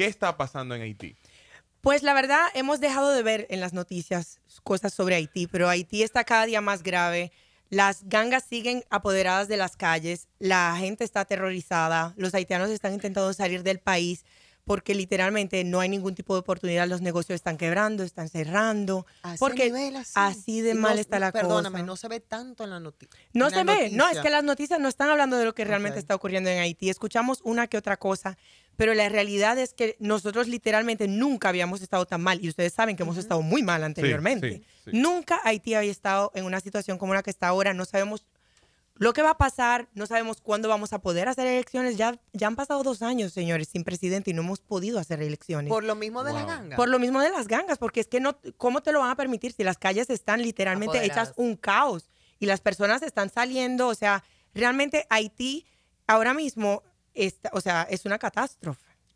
¿Qué está pasando en Haití? Pues la verdad, hemos dejado de ver en las noticias cosas sobre Haití, pero Haití está cada día más grave. Las gangas siguen apoderadas de las calles, la gente está aterrorizada, los haitianos están intentando salir del país porque literalmente no hay ningún tipo de oportunidad, los negocios están quebrando, están cerrando, así porque así. de mal está la cosa. Perdóname, no se ve tanto en las noticias. No se ve, no, es que las noticias no están hablando de lo que realmente está ocurriendo en Haití. Escuchamos una que otra cosa, pero la realidad es que nosotros literalmente nunca habíamos estado tan mal y ustedes saben que hemos estado muy mal anteriormente. Nunca Haití había estado en una situación como la que está ahora, no sabemos lo que va a pasar, no sabemos cuándo vamos a poder hacer elecciones. Ya, ya han pasado dos años, señores, sin presidente y no hemos podido hacer elecciones. Por lo mismo de las gangas. Por lo mismo de las gangas, porque es que no, ¿cómo te lo van a permitir si las calles están literalmente hechas un caos y las personas están saliendo? O sea, realmente Haití ahora mismo o sea, es una catástrofe.